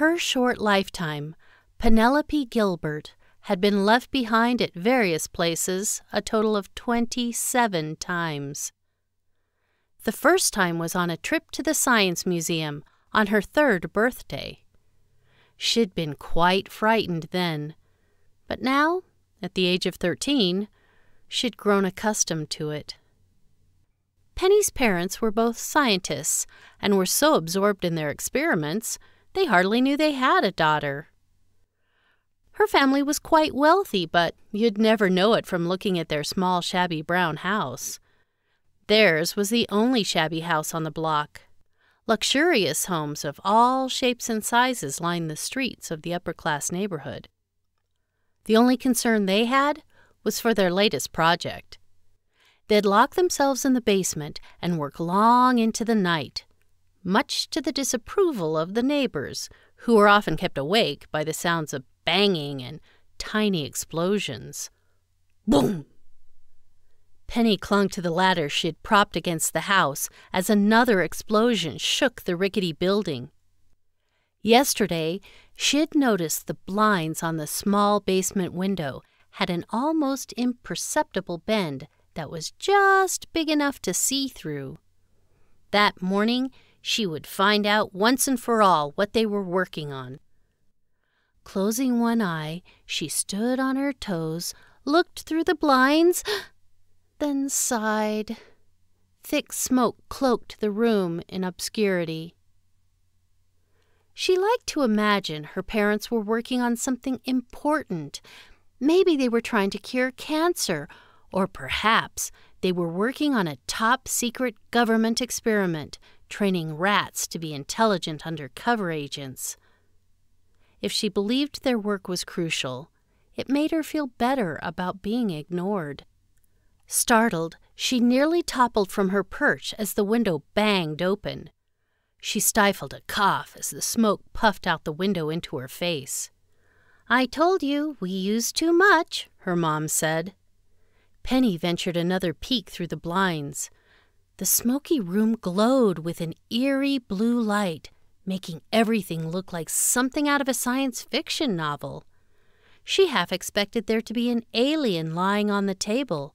her short lifetime, Penelope Gilbert had been left behind at various places a total of 27 times. The first time was on a trip to the Science Museum on her third birthday. She'd been quite frightened then, but now, at the age of 13, she'd grown accustomed to it. Penny's parents were both scientists and were so absorbed in their experiments they hardly knew they had a daughter. Her family was quite wealthy, but you'd never know it from looking at their small, shabby brown house. Theirs was the only shabby house on the block. Luxurious homes of all shapes and sizes lined the streets of the upper class neighborhood. The only concern they had was for their latest project. They'd lock themselves in the basement and work long into the night, much to the disapproval of the neighbors, who were often kept awake by the sounds of banging and tiny explosions. Boom! Penny clung to the ladder she had propped against the house as another explosion shook the rickety building. Yesterday, she had noticed the blinds on the small basement window had an almost imperceptible bend that was just big enough to see through. That morning, she would find out once and for all what they were working on. Closing one eye, she stood on her toes, looked through the blinds, then sighed. Thick smoke cloaked the room in obscurity. She liked to imagine her parents were working on something important. Maybe they were trying to cure cancer, or perhaps they were working on a top secret government experiment training rats to be intelligent undercover agents. If she believed their work was crucial, it made her feel better about being ignored. Startled, she nearly toppled from her perch as the window banged open. She stifled a cough as the smoke puffed out the window into her face. I told you we use too much, her mom said. Penny ventured another peek through the blinds. The smoky room glowed with an eerie blue light, making everything look like something out of a science fiction novel. She half expected there to be an alien lying on the table.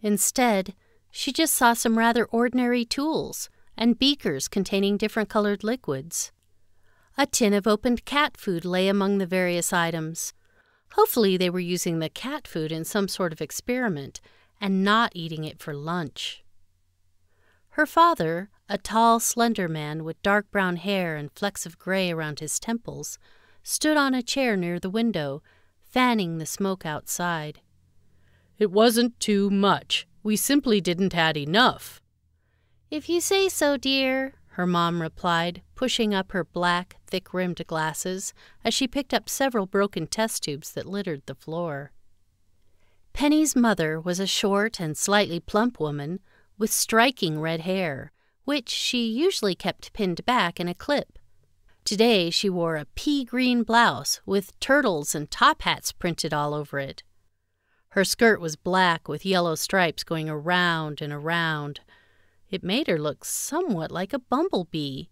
Instead, she just saw some rather ordinary tools and beakers containing different colored liquids. A tin of opened cat food lay among the various items. Hopefully, they were using the cat food in some sort of experiment and not eating it for lunch. Her father, a tall, slender man with dark brown hair and flecks of gray around his temples, stood on a chair near the window, fanning the smoke outside. It wasn't too much. We simply didn't add enough. If you say so, dear, her mom replied, pushing up her black, thick rimmed glasses as she picked up several broken test tubes that littered the floor. Penny's mother was a short and slightly plump woman with striking red hair, which she usually kept pinned back in a clip. Today she wore a pea green blouse with turtles and top hats printed all over it. Her skirt was black with yellow stripes going around and around. It made her look somewhat like a bumblebee.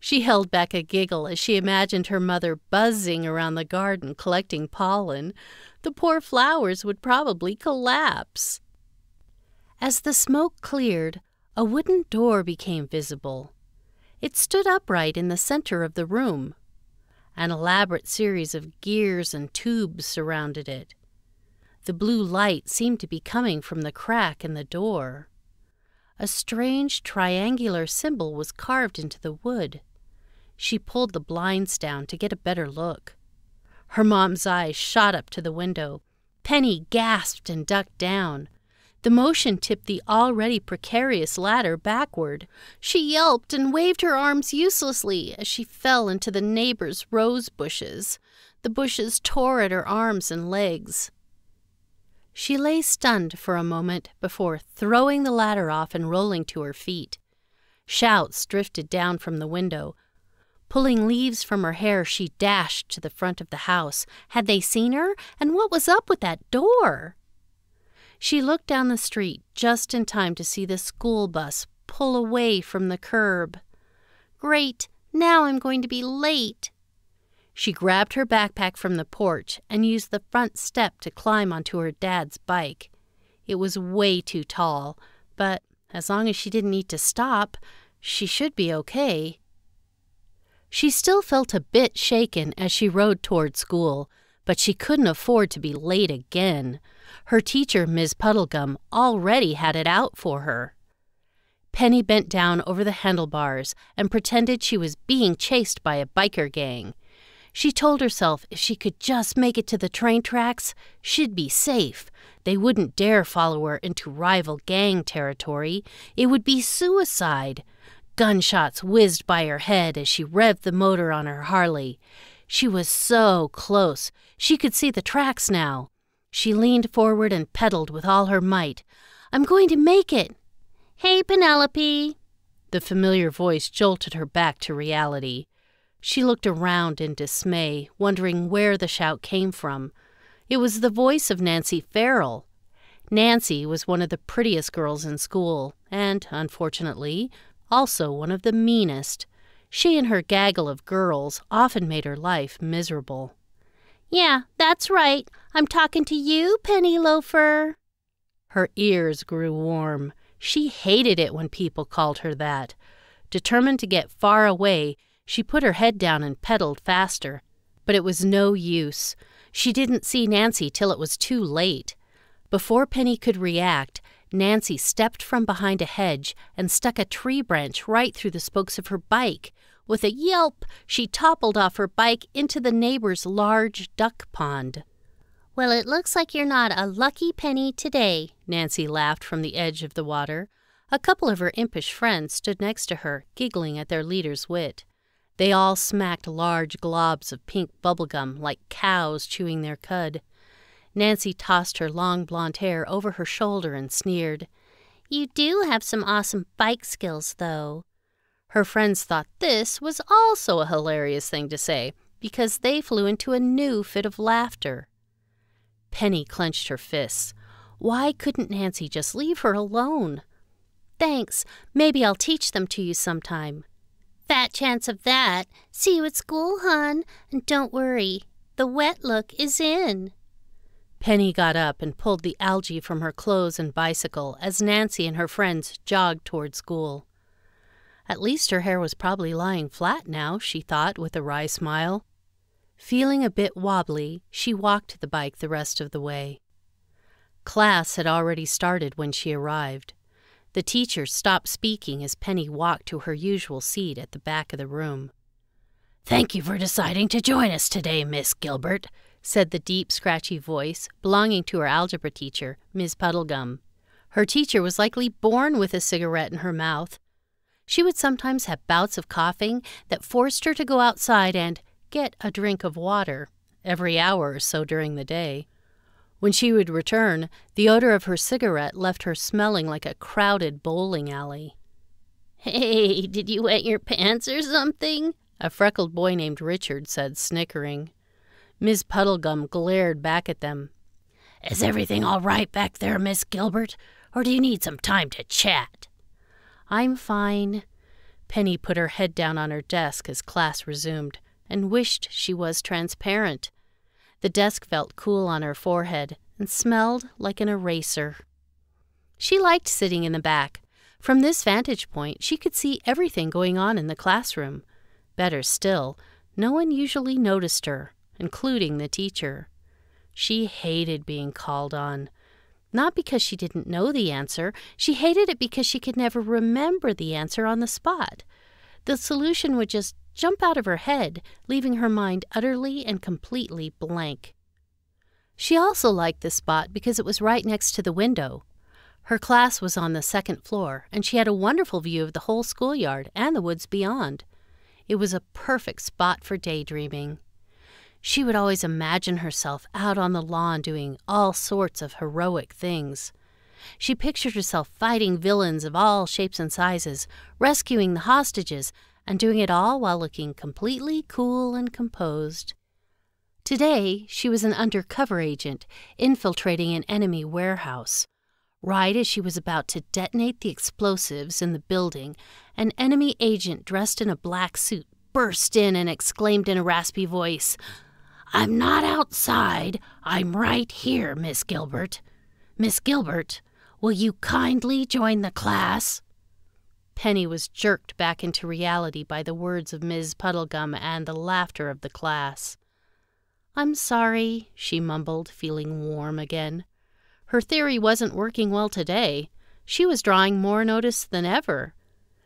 She held back a giggle as she imagined her mother buzzing around the garden collecting pollen. The poor flowers would probably collapse. As the smoke cleared, a wooden door became visible. It stood upright in the center of the room. An elaborate series of gears and tubes surrounded it. The blue light seemed to be coming from the crack in the door. A strange triangular symbol was carved into the wood. She pulled the blinds down to get a better look. Her mom's eyes shot up to the window. Penny gasped and ducked down. The motion tipped the already precarious ladder backward. She yelped and waved her arms uselessly as she fell into the neighbor's rose bushes. The bushes tore at her arms and legs. She lay stunned for a moment before throwing the ladder off and rolling to her feet. Shouts drifted down from the window. Pulling leaves from her hair, she dashed to the front of the house. Had they seen her? And what was up with that door? She looked down the street just in time to see the school bus pull away from the curb. Great! Now I'm going to be late! She grabbed her backpack from the porch and used the front step to climb onto her dad's bike. It was way too tall, but as long as she didn't need to stop, she should be okay. She still felt a bit shaken as she rode toward school, but she couldn't afford to be late again. Her teacher, Miss Puddlegum, already had it out for her. Penny bent down over the handlebars and pretended she was being chased by a biker gang. She told herself if she could just make it to the train tracks, she'd be safe. They wouldn't dare follow her into rival gang territory. It would be suicide. Gunshots whizzed by her head as she revved the motor on her Harley. She was so close. She could see the tracks now. She leaned forward and pedaled with all her might. I'm going to make it. Hey, Penelope. The familiar voice jolted her back to reality. She looked around in dismay, wondering where the shout came from. It was the voice of Nancy Farrell. Nancy was one of the prettiest girls in school, and, unfortunately, also one of the meanest. She and her gaggle of girls often made her life miserable. Yeah, that's right. I'm talking to you, Penny Loafer. Her ears grew warm. She hated it when people called her that. Determined to get far away, she put her head down and pedaled faster. But it was no use. She didn't see Nancy till it was too late. Before Penny could react, Nancy stepped from behind a hedge and stuck a tree branch right through the spokes of her bike, with a yelp, she toppled off her bike into the neighbor's large duck pond. Well, it looks like you're not a lucky penny today, Nancy laughed from the edge of the water. A couple of her impish friends stood next to her, giggling at their leader's wit. They all smacked large globs of pink bubblegum like cows chewing their cud. Nancy tossed her long blonde hair over her shoulder and sneered. You do have some awesome bike skills, though. Her friends thought this was also a hilarious thing to say because they flew into a new fit of laughter. Penny clenched her fists. Why couldn't Nancy just leave her alone? Thanks. Maybe I'll teach them to you sometime. Fat chance of that. See you at school, hon. And don't worry, the wet look is in. Penny got up and pulled the algae from her clothes and bicycle as Nancy and her friends jogged toward school. At least her hair was probably lying flat now, she thought with a wry smile. Feeling a bit wobbly, she walked the bike the rest of the way. Class had already started when she arrived. The teacher stopped speaking as Penny walked to her usual seat at the back of the room. Thank you for deciding to join us today, Miss Gilbert, said the deep, scratchy voice belonging to her algebra teacher, Miss Puddlegum. Her teacher was likely born with a cigarette in her mouth, she would sometimes have bouts of coughing that forced her to go outside and get a drink of water every hour or so during the day. When she would return, the odor of her cigarette left her smelling like a crowded bowling alley. Hey, did you wet your pants or something? A freckled boy named Richard said, snickering. Miss Puddlegum glared back at them. Is everything all right back there, Miss Gilbert? Or do you need some time to chat? I'm fine. Penny put her head down on her desk as class resumed and wished she was transparent. The desk felt cool on her forehead and smelled like an eraser. She liked sitting in the back. From this vantage point, she could see everything going on in the classroom. Better still, no one usually noticed her, including the teacher. She hated being called on not because she didn't know the answer, she hated it because she could never remember the answer on the spot. The solution would just jump out of her head, leaving her mind utterly and completely blank. She also liked this spot because it was right next to the window. Her class was on the second floor, and she had a wonderful view of the whole schoolyard and the woods beyond. It was a perfect spot for daydreaming. She would always imagine herself out on the lawn doing all sorts of heroic things. She pictured herself fighting villains of all shapes and sizes, rescuing the hostages, and doing it all while looking completely cool and composed. Today, she was an undercover agent, infiltrating an enemy warehouse. Right as she was about to detonate the explosives in the building, an enemy agent dressed in a black suit burst in and exclaimed in a raspy voice, I'm not outside. I'm right here, Miss Gilbert. Miss Gilbert, will you kindly join the class? Penny was jerked back into reality by the words of Miss Puddlegum and the laughter of the class. I'm sorry, she mumbled, feeling warm again. Her theory wasn't working well today. She was drawing more notice than ever.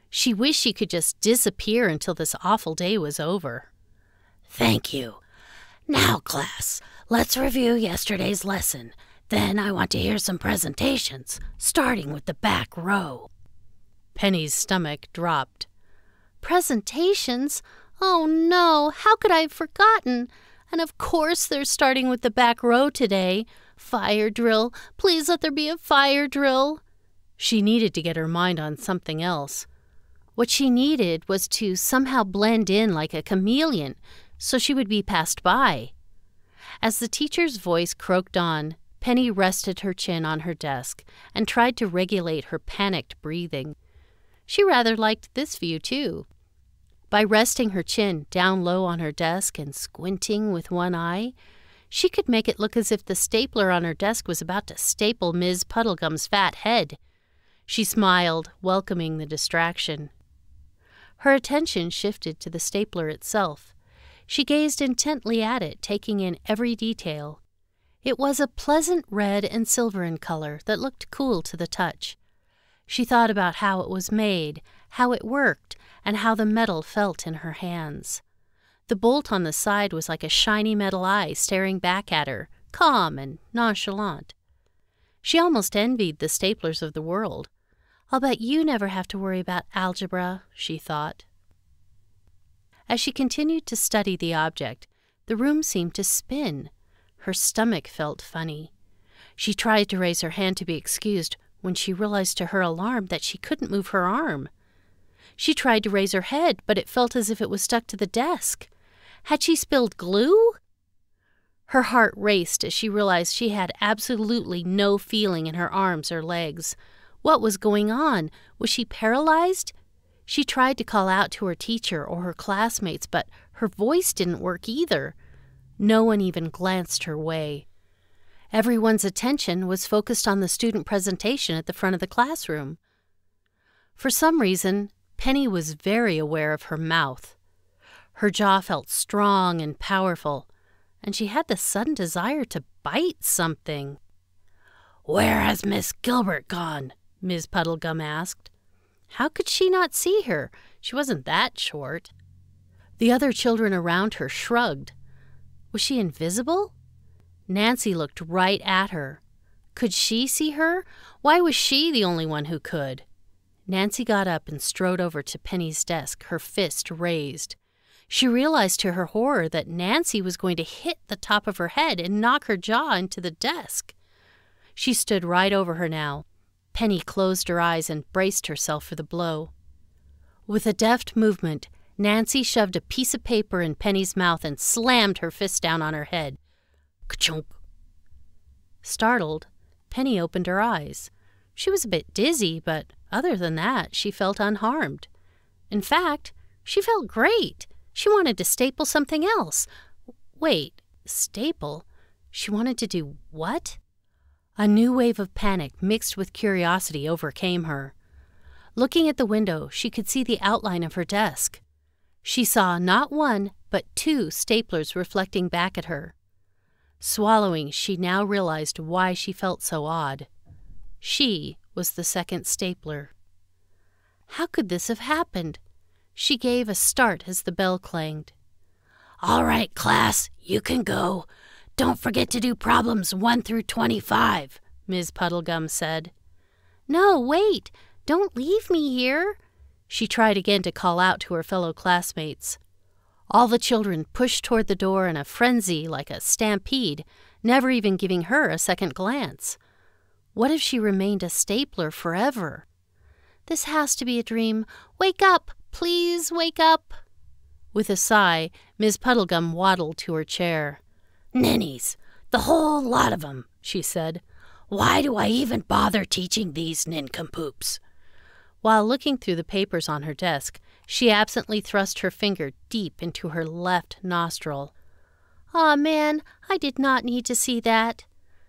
She wished she could just disappear until this awful day was over. Thank you, now, class, let's review yesterday's lesson. Then I want to hear some presentations, starting with the back row. Penny's stomach dropped. Presentations? Oh no, how could I have forgotten? And of course they're starting with the back row today. Fire drill. Please let there be a fire drill. She needed to get her mind on something else. What she needed was to somehow blend in like a chameleon so she would be passed by. As the teacher's voice croaked on, Penny rested her chin on her desk and tried to regulate her panicked breathing. She rather liked this view, too. By resting her chin down low on her desk and squinting with one eye, she could make it look as if the stapler on her desk was about to staple Miss Puddlegum's fat head. She smiled, welcoming the distraction. Her attention shifted to the stapler itself. She gazed intently at it, taking in every detail. It was a pleasant red and silver in color that looked cool to the touch. She thought about how it was made, how it worked, and how the metal felt in her hands. The bolt on the side was like a shiny metal eye staring back at her, calm and nonchalant. She almost envied the staplers of the world. I'll bet you never have to worry about algebra, she thought. As she continued to study the object, the room seemed to spin. Her stomach felt funny. She tried to raise her hand to be excused when she realized to her alarm that she couldn't move her arm. She tried to raise her head, but it felt as if it was stuck to the desk. Had she spilled glue? Her heart raced as she realized she had absolutely no feeling in her arms or legs. What was going on? Was she paralyzed? She tried to call out to her teacher or her classmates, but her voice didn't work either. No one even glanced her way. Everyone's attention was focused on the student presentation at the front of the classroom. For some reason, Penny was very aware of her mouth. Her jaw felt strong and powerful, and she had the sudden desire to bite something. Where has Miss Gilbert gone? Miss Puddlegum asked. How could she not see her? She wasn't that short. The other children around her shrugged. Was she invisible? Nancy looked right at her. Could she see her? Why was she the only one who could? Nancy got up and strode over to Penny's desk, her fist raised. She realized to her horror that Nancy was going to hit the top of her head and knock her jaw into the desk. She stood right over her now, Penny closed her eyes and braced herself for the blow. With a deft movement, Nancy shoved a piece of paper in Penny's mouth and slammed her fist down on her head. Kchunk. Startled, Penny opened her eyes. She was a bit dizzy, but other than that, she felt unharmed. In fact, she felt great. She wanted to staple something else. Wait, staple? She wanted to do what? A new wave of panic mixed with curiosity overcame her. Looking at the window, she could see the outline of her desk. She saw not one, but two staplers reflecting back at her. Swallowing, she now realized why she felt so odd. She was the second stapler. How could this have happened? She gave a start as the bell clanged. All right, class, you can go. Don't forget to do problems 1 through 25, Ms. Puddlegum said. No, wait! Don't leave me here! She tried again to call out to her fellow classmates. All the children pushed toward the door in a frenzy like a stampede, never even giving her a second glance. What if she remained a stapler forever? This has to be a dream. Wake up! Please wake up! With a sigh, Miss Puddlegum waddled to her chair. Ninnies, the whole lot of 'em, she said. Why do I even bother teaching these nincompoops? While looking through the papers on her desk, she absently thrust her finger deep into her left nostril. Ah, oh, man, I did not need to see that.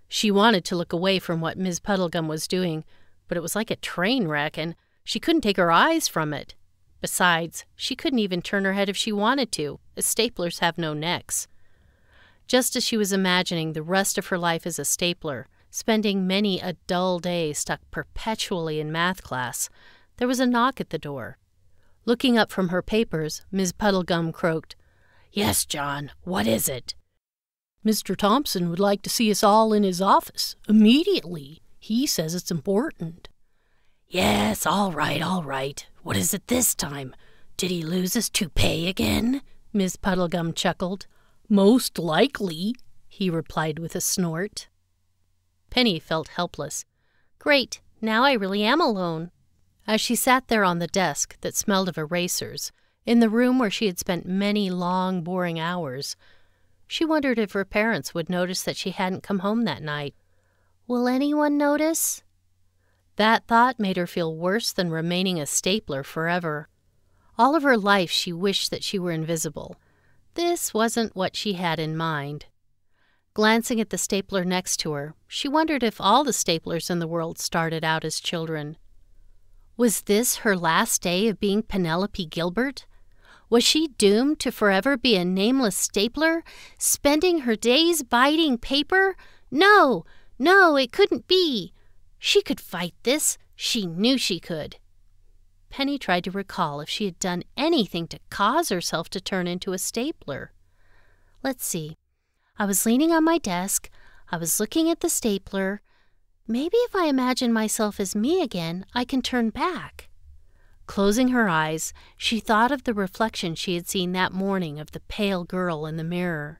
She wanted to look away from what Miss Puddlegum was doing, but it was like a train wreck, and she couldn't take her eyes from it. Besides, she couldn't even turn her head if she wanted to, as staplers have no necks just as she was imagining the rest of her life as a stapler, spending many a dull day stuck perpetually in math class, there was a knock at the door. Looking up from her papers, Miss Puddlegum croaked, Yes, John, what is it? Mr. Thompson would like to see us all in his office immediately. He says it's important. Yes, all right, all right. What is it this time? Did he lose his toupee again? Miss Puddlegum chuckled. Most likely, he replied with a snort. Penny felt helpless. Great, now I really am alone. As she sat there on the desk that smelled of erasers, in the room where she had spent many long, boring hours, she wondered if her parents would notice that she hadn't come home that night. Will anyone notice? That thought made her feel worse than remaining a stapler forever. All of her life, she wished that she were invisible this wasn't what she had in mind. Glancing at the stapler next to her, she wondered if all the staplers in the world started out as children. Was this her last day of being Penelope Gilbert? Was she doomed to forever be a nameless stapler, spending her days biting paper? No, no, it couldn't be. She could fight this. She knew she could. Penny tried to recall if she had done anything to cause herself to turn into a stapler. Let's see. I was leaning on my desk. I was looking at the stapler. Maybe if I imagine myself as me again, I can turn back. Closing her eyes, she thought of the reflection she had seen that morning of the pale girl in the mirror.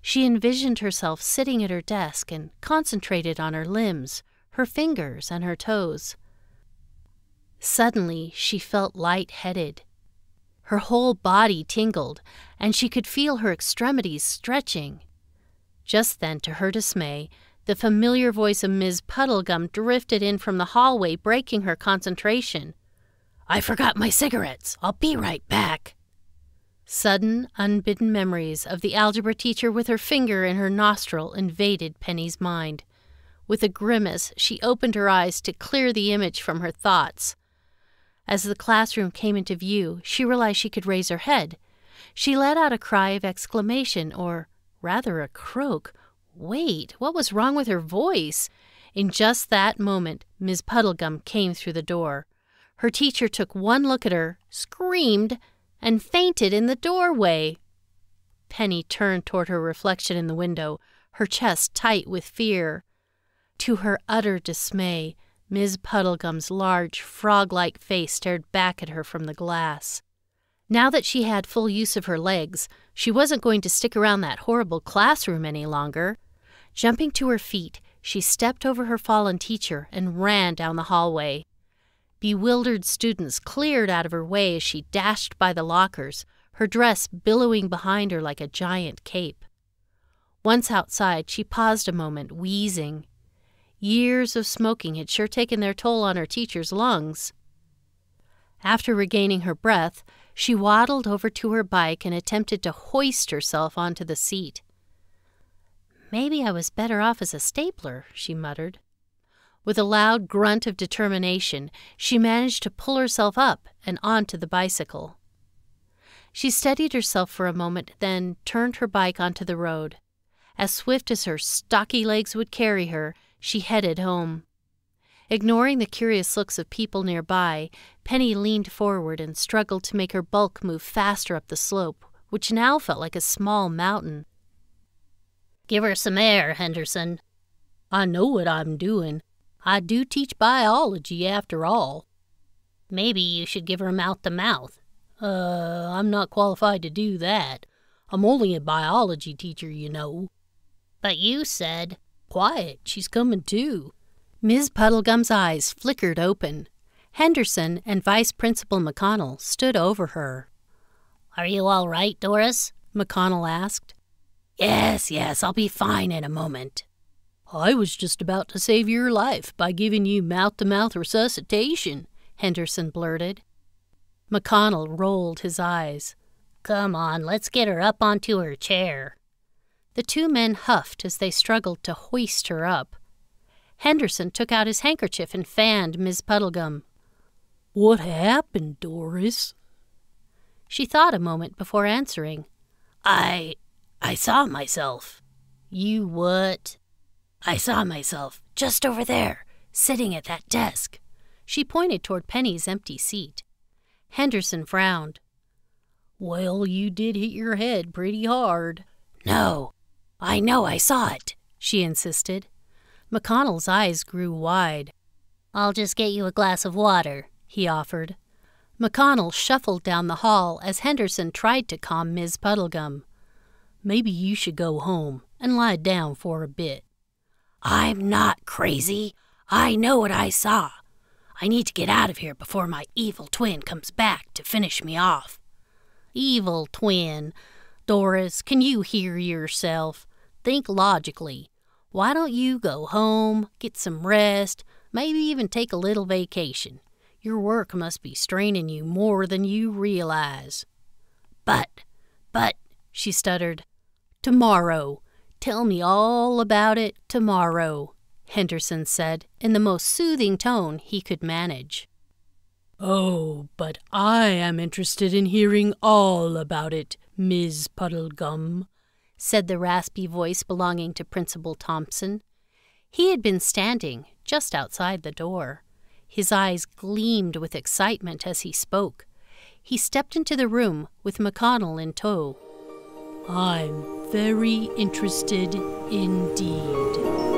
She envisioned herself sitting at her desk and concentrated on her limbs, her fingers, and her toes. Suddenly, she felt light-headed. Her whole body tingled, and she could feel her extremities stretching. Just then, to her dismay, the familiar voice of Ms. Puddlegum drifted in from the hallway, breaking her concentration. I forgot my cigarettes. I'll be right back. Sudden, unbidden memories of the algebra teacher with her finger in her nostril invaded Penny's mind. With a grimace, she opened her eyes to clear the image from her thoughts. As the classroom came into view, she realized she could raise her head. She let out a cry of exclamation, or rather a croak. Wait, what was wrong with her voice? In just that moment, Miss Puddlegum came through the door. Her teacher took one look at her, screamed, and fainted in the doorway. Penny turned toward her reflection in the window, her chest tight with fear. To her utter dismay, Ms. Puddlegum's large, frog like face stared back at her from the glass. Now that she had full use of her legs, she wasn't going to stick around that horrible classroom any longer. Jumping to her feet, she stepped over her fallen teacher and ran down the hallway. Bewildered students cleared out of her way as she dashed by the lockers, her dress billowing behind her like a giant cape. Once outside, she paused a moment, wheezing. Years of smoking had sure taken their toll on her teacher's lungs. After regaining her breath, she waddled over to her bike and attempted to hoist herself onto the seat. Maybe I was better off as a stapler, she muttered. With a loud grunt of determination, she managed to pull herself up and onto the bicycle. She steadied herself for a moment, then turned her bike onto the road. As swift as her stocky legs would carry her, she headed home. Ignoring the curious looks of people nearby, Penny leaned forward and struggled to make her bulk move faster up the slope, which now felt like a small mountain. Give her some air, Henderson. I know what I'm doing. I do teach biology after all. Maybe you should give her mouth to mouth. Uh, I'm not qualified to do that. I'm only a biology teacher, you know. But you said Quiet, she's coming too. Ms. Puddlegum's eyes flickered open. Henderson and Vice Principal McConnell stood over her. Are you all right, Doris? McConnell asked. Yes, yes, I'll be fine in a moment. I was just about to save your life by giving you mouth to mouth resuscitation, Henderson blurted. McConnell rolled his eyes. Come on, let's get her up onto her chair. The two men huffed as they struggled to hoist her up. Henderson took out his handkerchief and fanned Miss Puddlegum. What happened, Doris? She thought a moment before answering. I. I saw myself. You what? I saw myself just over there, sitting at that desk. She pointed toward Penny's empty seat. Henderson frowned. Well, you did hit your head pretty hard. No, I know I saw it, she insisted. McConnell's eyes grew wide. I'll just get you a glass of water, he offered. McConnell shuffled down the hall as Henderson tried to calm Miss Puddlegum. Maybe you should go home and lie down for a bit. I'm not crazy. I know what I saw. I need to get out of here before my evil twin comes back to finish me off. Evil twin. Doris, can you hear yourself? Think logically. Why don't you go home, get some rest, maybe even take a little vacation? Your work must be straining you more than you realize. But, but, she stuttered, tomorrow. Tell me all about it tomorrow, Henderson said in the most soothing tone he could manage. Oh, but I am interested in hearing all about it, Miss Puddle Gum," said the raspy voice belonging to Principal Thompson. He had been standing just outside the door. His eyes gleamed with excitement as he spoke. He stepped into the room with McConnell in tow. I'm very interested indeed.